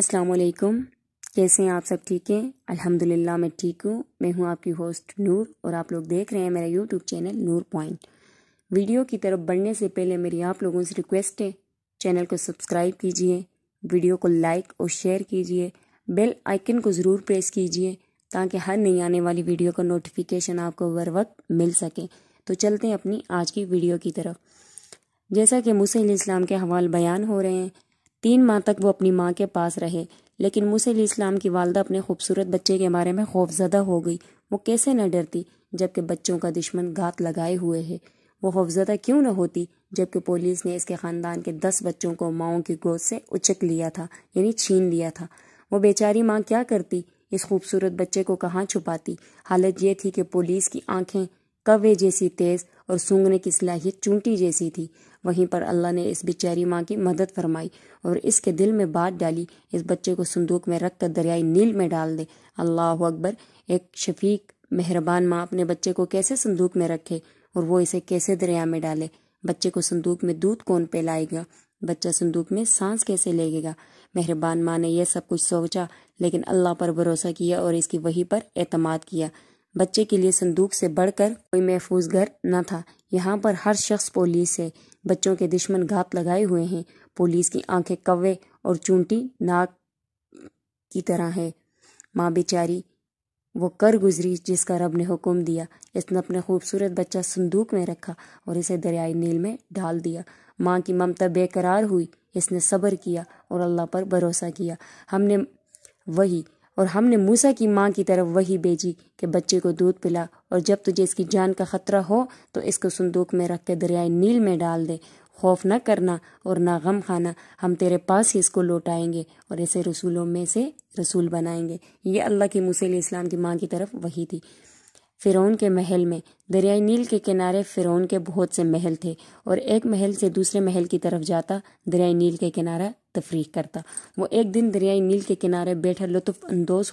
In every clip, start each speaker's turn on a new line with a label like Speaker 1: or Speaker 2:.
Speaker 1: अस्सलाम वालेकुम कैसे हैं आप सब ठीक हैं अल्हम्दुलिल्लाह मैं ठीक हूँ मैं हूँ आपकी होस्ट नूर और आप लोग देख रहे हैं मेरा YouTube channel Noor point video की तरफ बढ़ने से पहले मेरी आप लोगों से रिक्वेस्ट है चैनल को सब्सक्राइब कीजिए वीडियो को लाइक और शेयर कीजिए बेल आइकन को ज़रूर प्रेस कीजिए ताकि हर नई आने वाली वीडियो का नोटिफिकेशन आपको बर वक्त मिल सके तो चलते हैं अपनी आज की वीडियो की तरफ जैसा कि मूसा के हवाल बयान हो रहे हैं तीन माह तक वो अपनी माँ के पास रहे लेकिन मूसल इस्लाम की वालदा अपने खूबसूरत बच्चे के बारे में खौफजदा हो गई वो कैसे न डरती जबकि बच्चों का दुश्मन घात लगाए हुए है वो खौफजदा क्यों न होती जबकि पुलिस ने इसके ख़ानदान के दस बच्चों को माओं की गोद से उचक लिया था यानी छीन लिया था वो बेचारी माँ क्या करती इस खूबसूरत बच्चे को कहाँ छुपाती हालत ये थी कि पुलिस की आंखें कवे जैसी तेज़ और सूंघने की सलाहियत चूंटी जैसी थी वहीं पर अल्लाह ने इस बेचारी माँ की मदद फरमाई और इसके दिल में बात डाली इस बच्चे को संदूक में रख कर दरियाई नील में डाल दे अल्लाह अकबर एक शफीक मेहरबान माँ अपने बच्चे को कैसे संदूक में रखे और वो इसे कैसे दरिया में डाले बच्चे को संदूक में दूध कौन पिलाएगा बच्चा संदूक में सांस कैसे लेगेगा मेहरबान माँ ने यह सब कुछ सोचा लेकिन अल्लाह पर भरोसा किया और इसकी वही पर एतमाद किया बच्चे के लिए संदूक से बढ़कर कोई महफूज घर न था यहाँ पर हर शख्स पुलिस है बच्चों के दुश्मन घात लगाए हुए हैं पुलिस की आंखें कवे और चूंटी नाक की तरह है माँ बेचारी वो कर गुजरी जिसका रब ने हुक्म दिया इसने अपना खूबसूरत बच्चा संदूक में रखा और इसे दरियाई नील में डाल दिया माँ की ममता बेकरार हुई इसने सब्र किया और अल्लाह पर भरोसा किया हमने वही और हमने मूसा की माँ की तरफ वही भेजी कि बच्चे को दूध पिला और जब तुझे इसकी जान का खतरा हो तो इसको संदूक में रख के दरियाए नील में डाल दे खौफ न करना और ना गम खाना हम तेरे पास ही इसको लौटाएंगे और ऐसे रसूलों में से रसूल बनाएंगे ये अल्लाह की मूसल इस्लाम की माँ की तरफ वही थी फ़िरौन के महल में दरियाई नील के किनारे फ़िरौन के बहुत से महल थे और एक महल से दूसरे महल की तरफ जाता दरियाई नील के किनारा तफरी करता वो एक दिन दरियाई नील के किनारे बैठा लुत्फ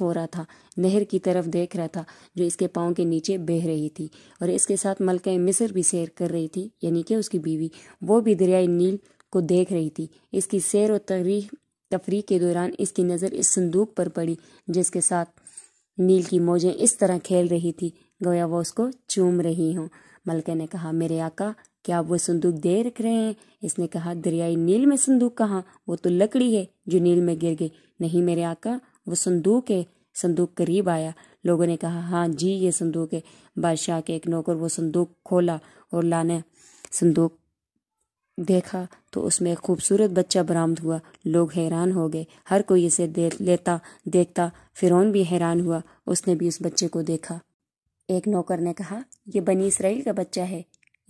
Speaker 1: हो रहा था नहर की तरफ देख रहा था जो इसके पाँव के नीचे बह रही थी और इसके साथ मलका मिस्र भी सैर कर रही थी यानी कि उसकी बीवी वो भी दरियाई नील को देख रही थी इसकी सैर और तरी तफरी के दौरान इसकी नज़र इस संदूक पर पड़ी जिसके साथ नील की मौजें इस तरह खेल रही थी गोया वो उसको चूम रही हूँ मलके ने कहा मेरे आका क्या आप वो संदूक दे रख रहे हैं इसने कहा दरियाई नील में संदूक कहाँ वो तो लकड़ी है जो नील में गिर गई नहीं मेरे आका वो संदूक है संदूक करीब आया लोगों ने कहा हाँ जी ये संदूक है बादशाह के एक नौकर वो संदूक खोला और लाने संदूक देखा तो उसमें एक खूबसूरत बच्चा बरामद हुआ लोग हैरान हो गए हर कोई इसे दे लेता देखता फिरौन भी हैरान हुआ उसने भी उस बच्चे को देखा एक नौकर ने कहा यह बनी इसराइल का बच्चा है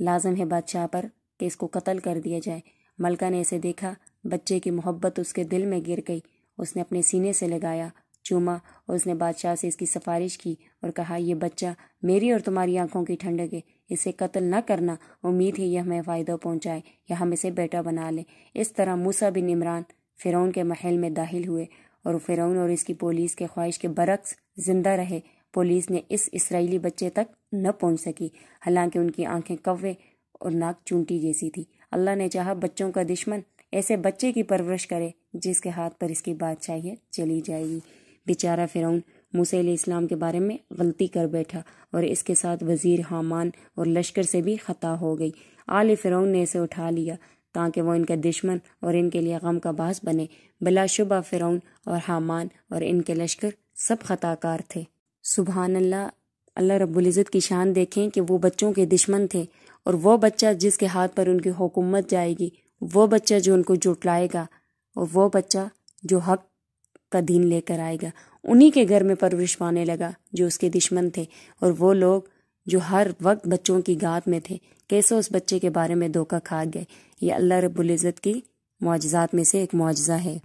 Speaker 1: लाजम है बादशाह पर कि इसको कत्ल कर दिया जाए मलका ने इसे देखा बच्चे की मोहब्बत उसके दिल में गिर गई उसने अपने सीने से लगाया चूमा और उसने बादशाह से इसकी सिफारिश की और कहा यह बच्चा मेरी और तुम्हारी आंखों की ठंडक है इसे कत्ल न करना उम्मीद है यह हमें फ़ायदा पहुंचाए या हम इसे बेटा बना लें इस तरह मूसा बिन इमरान फ़िरौन के महल में दाखिल हुए और फ़िरौन और इसकी पुलिस के ख्वाहिश के बरक्स जिंदा रहे पुलिस ने इस इसराइली बच्चे तक न पहुंच सकी हालांकि उनकी आंखें कव्वे और नाक चूंटी जैसी थी अल्लाह ने चाहा बच्चों का दुश्मन ऐसे बच्चे की परवरिश करे जिसके हाथ पर इसकी बादशाही चली जाएगी बेचारा फिरौन मूसा इस्लाम के बारे में गलती कर बैठा और इसके साथ वजीर हामान और लश्कर से भी खता हो गई आल फिरौन ने इसे उठा लिया ताकि वो इनके दुश्मन और इनके लिए गम का बास बने बलाशुबा फ़िरउन और हामान और इनके लश्कर सब खताकार थे सुबहान अल्लाह अल्लाह रबुल्ज़त की शान देखें कि वो बच्चों के दुश्मन थे और वो बच्चा जिसके हाथ पर उनकी हुकूमत जाएगी वो बच्चा जो उनको जुटलाएगा और वो बच्चा जो हक का दीन लेकर आएगा उन्हीं के घर में परवरिश पाने लगा जो उसके दुश्मन थे और वो लोग जो हर वक्त बच्चों की गात में थे कैसे उस बच्चे के बारे में धोखा खा गए ये अल्लाह रबुल्ज़त की मुआजात में से एक मुआजा है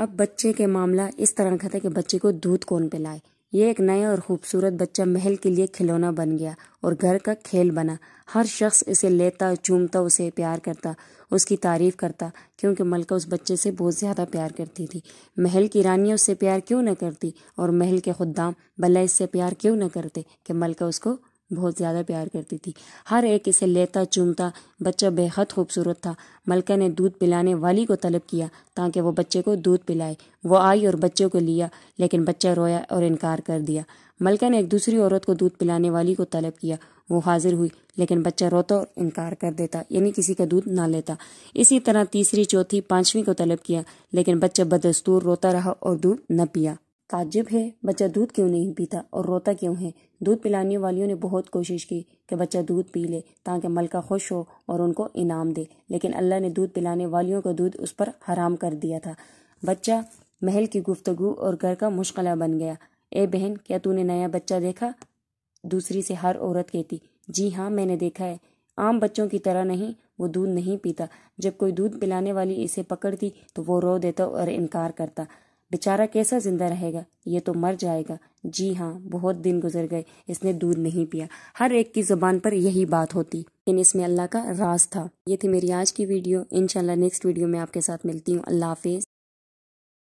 Speaker 1: अब बच्चे के मामला इस तरह रखा था कि बच्चे को दूध कौन पिलाए ये एक नया और खूबसूरत बच्चा महल के लिए खिलौना बन गया और घर का खेल बना हर शख्स इसे लेता चूमता उसे प्यार करता उसकी तारीफ़ करता क्योंकि मलका उस बच्चे से बहुत ज़्यादा प्यार करती थी महल की रानियाँ उससे प्यार क्यों न करती और महल के खुदाम भला इससे प्यार क्यों न करते कि मलका उसको बहुत ज़्यादा प्यार करती थी हर एक इसे लेता चूमता बच्चा बेहद खूबसूरत था मलका ने दूध पिलाने वाली को तलब किया ताकि वो बच्चे को दूध पिलाए वो आई और बच्चे को लिया लेकिन बच्चा रोया और इनकार कर दिया मलका ने एक दूसरी औरत को दूध पिलाने वाली को तलब किया वो हाजिर हुई लेकिन बच्चा रोता और इनकार कर देता यानी किसी का दूध ना लेता इसी तरह तीसरी चौथी पांचवीं को तलब किया लेकिन बच्चा बदस्तूर रोता रहा और दूध न पिया ताजब है बच्चा दूध क्यों नहीं पीता और रोता क्यों है दूध पिलाने वालियों ने बहुत कोशिश की कि बच्चा दूध पी ले ताकि मलका खुश हो और उनको इनाम दे लेकिन अल्लाह ने दूध पिलाने वालियों का दूध उस पर हराम कर दिया था बच्चा महल की गुफ्तगु और घर का मुश्किला बन गया ए बहन क्या तूने नया बच्चा देखा दूसरी से हर औरत कहती जी हाँ मैंने देखा है आम बच्चों की तरह नहीं वो दूध नहीं पीता जब कोई दूध पिलाने वाली इसे पकड़ती तो वो रो देता और इनकार करता बेचारा कैसा जिंदा रहेगा ये तो मर जाएगा जी हाँ बहुत दिन गुजर गए इसने दूध नहीं पिया हर एक की जुबान पर यही बात होती लेकिन इसमें अल्लाह का राज था ये थी मेरी आज की वीडियो इनशाला नेक्स्ट वीडियो में आपके साथ मिलती हूँ अल्लाह हाफिज